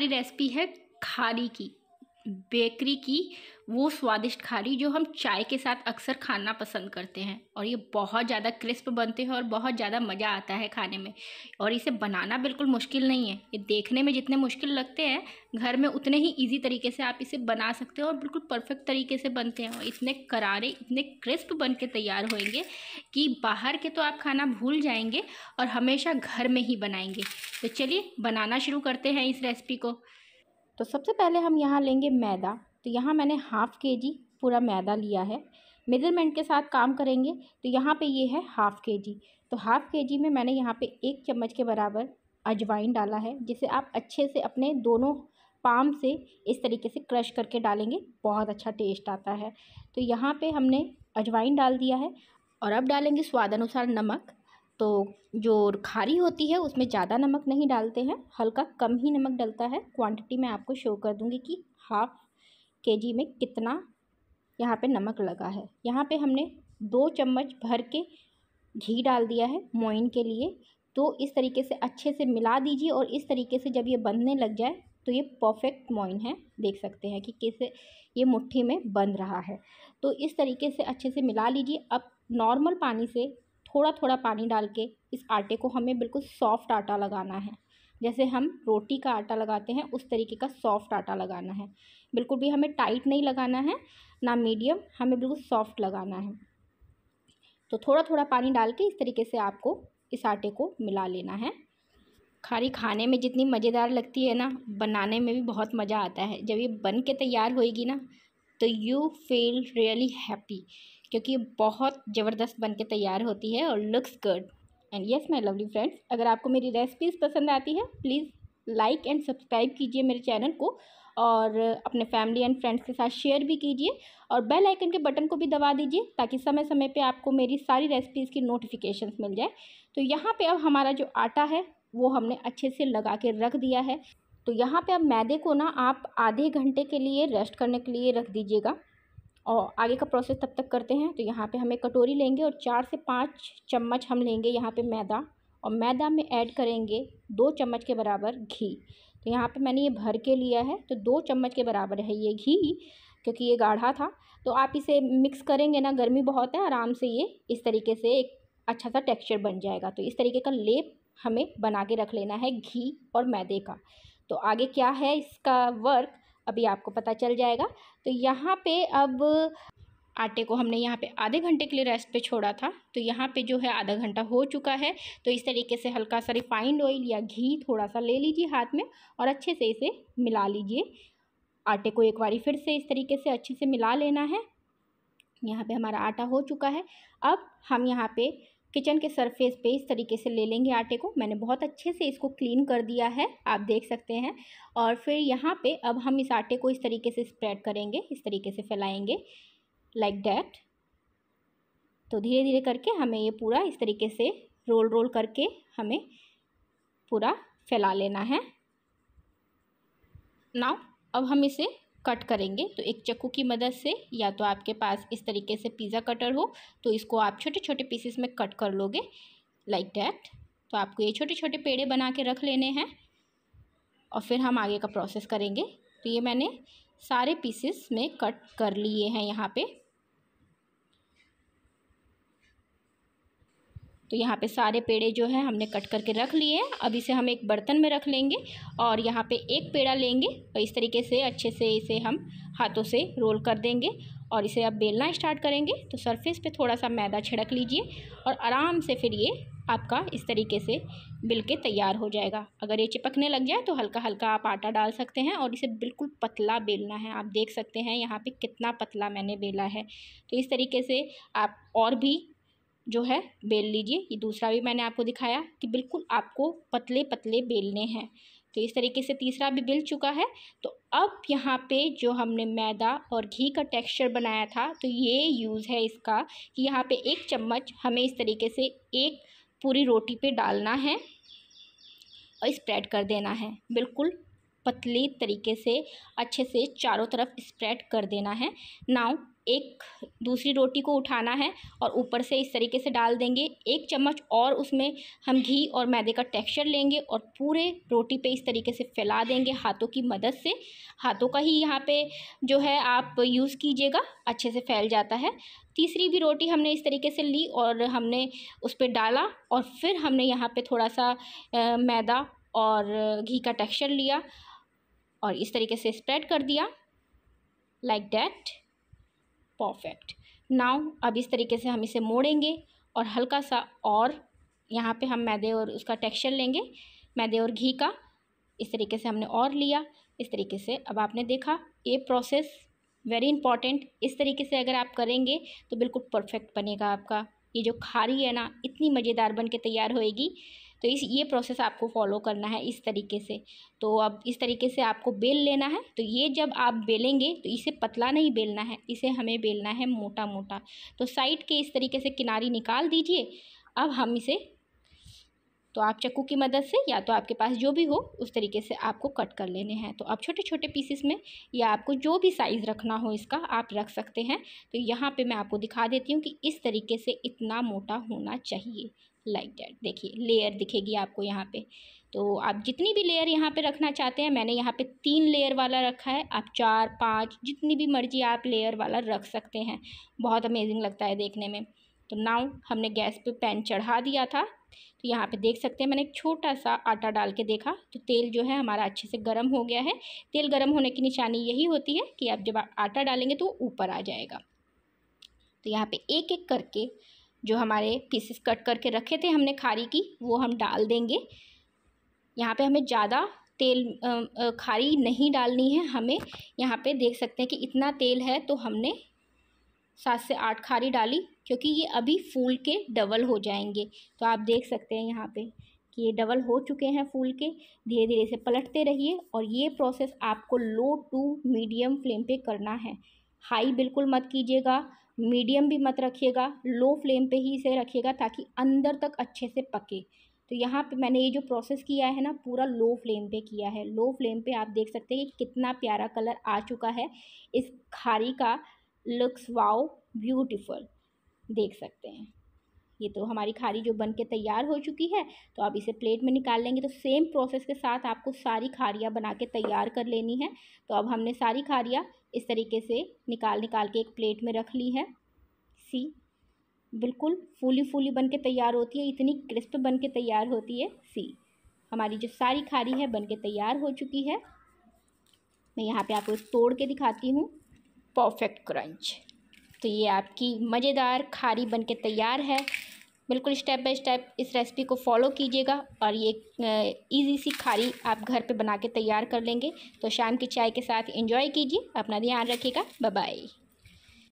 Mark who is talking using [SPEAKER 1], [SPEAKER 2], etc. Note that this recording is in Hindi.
[SPEAKER 1] प्यारी रेसिपी है खारी की बेकरी की वो स्वादिष्ट खारी जो हम चाय के साथ अक्सर खाना पसंद करते हैं और ये बहुत ज़्यादा क्रिस्प बनते हैं और बहुत ज़्यादा मज़ा आता है खाने में और इसे बनाना बिल्कुल मुश्किल नहीं है ये देखने में जितने मुश्किल लगते हैं घर में उतने ही इजी तरीके से आप इसे बना सकते हो और बिल्कुल परफेक्ट तरीके से बनते हैं और इतने करारे इतने क्रिस्प बन के तैयार होंगे कि बाहर के तो आप खाना भूल जाएंगे और हमेशा घर में ही बनाएंगे तो चलिए बनाना शुरू करते हैं इस रेसिपी को तो सबसे पहले हम यहाँ लेंगे मैदा तो यहाँ मैंने हाफ़ के जी पूरा मैदा लिया है मेजरमेंट के साथ काम करेंगे तो यहाँ पे ये है हाफ़ के जी तो हाफ़ के जी में मैंने यहाँ पे एक चम्मच के बराबर अजवाइन डाला है जिसे आप अच्छे से अपने दोनों पाम से इस तरीके से क्रश करके डालेंगे बहुत अच्छा टेस्ट आता है तो यहाँ पे हमने अजवाइन डाल दिया है और अब डालेंगे स्वाद अनुसार नमक तो जो खारी होती है उसमें ज़्यादा नमक नहीं डालते हैं हल्का कम ही नमक डलता है क्वांटिटी मैं आपको शो कर दूँगी कि हाफ़ के जी में कितना यहाँ पे नमक लगा है यहाँ पे हमने दो चम्मच भर के घी डाल दिया है मोइन के लिए तो इस तरीके से अच्छे से मिला दीजिए और इस तरीके से जब ये बंधने लग जाए तो ये परफेक्ट मोइन है देख सकते हैं कि कैसे ये मुट्ठी में बंध रहा है तो इस तरीके से अच्छे से मिला लीजिए अब नॉर्मल पानी से थोड़ा थोड़ा पानी डाल के इस आटे को हमें बिल्कुल सॉफ्ट आटा लगाना है जैसे हम रोटी का आटा लगाते हैं उस तरीके का सॉफ्ट आटा लगाना है बिल्कुल भी हमें टाइट नहीं लगाना है ना मीडियम हमें बिल्कुल सॉफ्ट लगाना है तो थोड़ा थोड़ा पानी डाल के इस तरीके से आपको इस आटे को मिला लेना है खारी खाने में जितनी मज़ेदार लगती है ना बनाने में भी बहुत मज़ा आता है जब ये बन के तैयार होएगी ना तो यू फील रियली हैप्पी क्योंकि बहुत ज़बरदस्त बन के तैयार होती है और looks good and yes my lovely friends अगर आपको मेरी रेसिपीज़ पसंद आती है प्लीज़ लाइक एंड सब्सक्राइब कीजिए मेरे चैनल को और अपने फैमिली एंड फ्रेंड्स के साथ शेयर भी कीजिए और बेल आइकन के बटन को भी दबा दीजिए ताकि समय समय पे आपको मेरी सारी रेसिपीज़ की नोटिफिकेशंस मिल जाए तो यहाँ पे अब हमारा जो आटा है वो हमने अच्छे से लगा के रख दिया है तो यहाँ पे अब मैदे को ना आप आधे घंटे के लिए रेस्ट करने के लिए रख दीजिएगा और आगे का प्रोसेस तब तक करते हैं तो यहाँ पे हम एक कटोरी लेंगे और चार से पाँच चम्मच हम लेंगे यहाँ पे मैदा और मैदा में ऐड करेंगे दो चम्मच के बराबर घी तो यहाँ पे मैंने ये भर के लिया है तो दो चम्मच के बराबर है ये घी क्योंकि ये गाढ़ा था तो आप इसे मिक्स करेंगे ना गर्मी बहुत है आराम से ये इस तरीके से एक अच्छा सा टेक्स्चर बन जाएगा तो इस तरीके का लेप हमें बना के रख लेना है घी और मैदे का तो आगे क्या है इसका वर्क अभी आपको पता चल जाएगा तो यहाँ पे अब आटे को हमने यहाँ पे आधे घंटे के लिए रेस्ट पे छोड़ा था तो यहाँ पे जो है आधा घंटा हो चुका है तो इस तरीके से हल्का सा रिफाइंड ऑयल या घी थोड़ा सा ले लीजिए हाथ में और अच्छे से इसे मिला लीजिए आटे को एक बार फिर से इस तरीके से अच्छे से मिला लेना है यहाँ पे हमारा आटा हो चुका है अब हम यहाँ पे किचन के सरफेस पे इस तरीके से ले लेंगे आटे को मैंने बहुत अच्छे से इसको क्लीन कर दिया है आप देख सकते हैं और फिर यहाँ पे अब हम इस आटे को इस तरीके से स्प्रेड करेंगे इस तरीके से फैलाएंगे लाइक डैट तो धीरे धीरे करके हमें ये पूरा इस तरीके से रोल रोल करके हमें पूरा फैला लेना है नाउ अब हम इसे कट करेंगे तो एक चक्कू की मदद से या तो आपके पास इस तरीके से पिज़्ज़ा कटर हो तो इसको आप छोटे छोटे पीसेस में कट कर लोगे लाइक like डैट तो आपको ये छोटे छोटे पेड़े बना के रख लेने हैं और फिर हम आगे का प्रोसेस करेंगे तो ये मैंने सारे पीसेस में कट कर लिए हैं यहाँ पे तो यहाँ पे सारे पेड़े जो है हमने कट करके रख लिए हैं अब इसे हम एक बर्तन में रख लेंगे और यहाँ पे एक पेड़ा लेंगे और तो इस तरीके से अच्छे से इसे हम हाथों से रोल कर देंगे और इसे अब बेलना स्टार्ट करेंगे तो सरफेस पे थोड़ा सा मैदा छिड़क लीजिए और आराम से फिर ये आपका इस तरीके से बिल के तैयार हो जाएगा अगर ये चिपकने लग जाए तो हल्का हल्का आप आटा डाल सकते हैं और इसे बिल्कुल पतला बेलना है आप देख सकते हैं यहाँ पे कितना पतला मैंने बेला है तो इस तरीके से आप और भी जो है बेल लीजिए ये दूसरा भी मैंने आपको दिखाया कि बिल्कुल आपको पतले पतले बेलने हैं तो इस तरीके से तीसरा भी बेल चुका है तो अब यहाँ पे जो हमने मैदा और घी का टेक्सचर बनाया था तो ये यूज़ है इसका कि यहाँ पे एक चम्मच हमें इस तरीके से एक पूरी रोटी पे डालना है और स्प्रेड कर देना है बिल्कुल पतले तरीके से अच्छे से चारों तरफ स्प्रेड कर देना है नाव एक दूसरी रोटी को उठाना है और ऊपर से इस तरीके से डाल देंगे एक चम्मच और उसमें हम घी और मैदे का टेक्सचर लेंगे और पूरे रोटी पे इस तरीके से फैला देंगे हाथों की मदद से हाथों का ही यहाँ पे जो है आप यूज़ कीजिएगा अच्छे से फैल जाता है तीसरी भी रोटी हमने इस तरीके से ली और हमने उस पर डाला और फिर हमने यहाँ पर थोड़ा सा आ, मैदा और घी का टेक्सचर लिया और इस तरीके से स्प्रेड कर दिया लाइक डैट परफेक्ट नाव अब इस तरीके से हम इसे मोड़ेंगे और हल्का सा और यहाँ पे हम मैदे और उसका टेक्सचर लेंगे मैदे और घी का इस तरीके से हमने और लिया इस तरीके से अब आपने देखा ये प्रोसेस वेरी इंपॉर्टेंट इस तरीके से अगर आप करेंगे तो बिल्कुल परफेक्ट बनेगा आपका ये जो खारी है ना इतनी मज़ेदार बन के तैयार होएगी तो इस ये प्रोसेस आपको फॉलो करना है इस तरीके से तो अब इस तरीके से आपको बेल लेना है तो ये जब आप बेलेंगे तो इसे पतला नहीं बेलना है इसे हमें बेलना है मोटा मोटा तो साइड के इस तरीके से किनारी निकाल दीजिए अब हम इसे तो आप चक्कू की मदद से या तो आपके पास जो भी हो उस तरीके से आपको कट कर लेने हैं तो आप छोटे छोटे पीसेस में या आपको जो भी साइज़ रखना हो इसका आप रख सकते हैं तो यहाँ पे मैं आपको दिखा देती हूँ कि इस तरीके से इतना मोटा होना चाहिए लाइक डैट देखिए लेयर दिखेगी आपको यहाँ पे तो आप जितनी भी लेयर यहाँ पे रखना चाहते हैं मैंने यहाँ पे तीन लेयर वाला रखा है आप चार पाँच जितनी भी मर्जी आप लेयर वाला रख सकते हैं बहुत अमेजिंग लगता है देखने में तो नाउ हमने गैस पे पैन चढ़ा दिया था तो यहाँ पे देख सकते हैं मैंने एक छोटा सा आटा डाल के देखा तो तेल जो है हमारा अच्छे से गर्म हो गया है तेल गर्म होने की निशानी यही होती है कि आप जब आटा डालेंगे तो ऊपर आ जाएगा तो यहाँ पे एक एक करके जो हमारे पीसेस कट करके रखे थे हमने खारी की वो हम डाल देंगे यहाँ पे हमें ज़्यादा तेल खारी नहीं डालनी है हमें यहाँ पे देख सकते हैं कि इतना तेल है तो हमने सात से आठ खारी डाली क्योंकि ये अभी फूल के डबल हो जाएंगे तो आप देख सकते हैं यहाँ पे कि ये डबल हो चुके हैं फूल के धीरे धीरे से पलटते रहिए और ये प्रोसेस आपको लो टू मीडियम फ्लेम पे करना है हाई बिल्कुल मत कीजिएगा मीडियम भी मत रखिएगा लो फ्लेम पे ही इसे रखिएगा ताकि अंदर तक अच्छे से पके तो यहाँ पे मैंने ये जो प्रोसेस किया है ना पूरा लो फ्लेम पे किया है लो फ्लेम पे आप देख सकते हैं कि कितना प्यारा कलर आ चुका है इस खारी का लुक्स वाओ ब्यूटीफुल देख सकते हैं ये तो हमारी खारी जो बन के तैयार हो चुकी है तो आप इसे प्लेट में निकाल लेंगे तो सेम प्रोसेस के साथ आपको सारी खारियाँ बना के तैयार कर लेनी है तो अब हमने सारी खारियाँ इस तरीके से निकाल निकाल के एक प्लेट में रख ली है सी बिल्कुल फूली फूली बन के तैयार होती है इतनी क्रिस्प बन के तैयार होती है सी हमारी जो सारी खारी है बन के तैयार हो चुकी है मैं यहाँ पे आपको तोड़ के दिखाती हूँ परफेक्ट क्रंच तो ये आपकी मज़ेदार खारी बन के तैयार है बिल्कुल स्टेप बाय स्टेप इस रेसिपी को फॉलो कीजिएगा और ये ईजी सी खारी आप घर पे बना के तैयार कर लेंगे तो शाम की चाय के साथ एंजॉय कीजिए अपना ध्यान रखिएगा बाय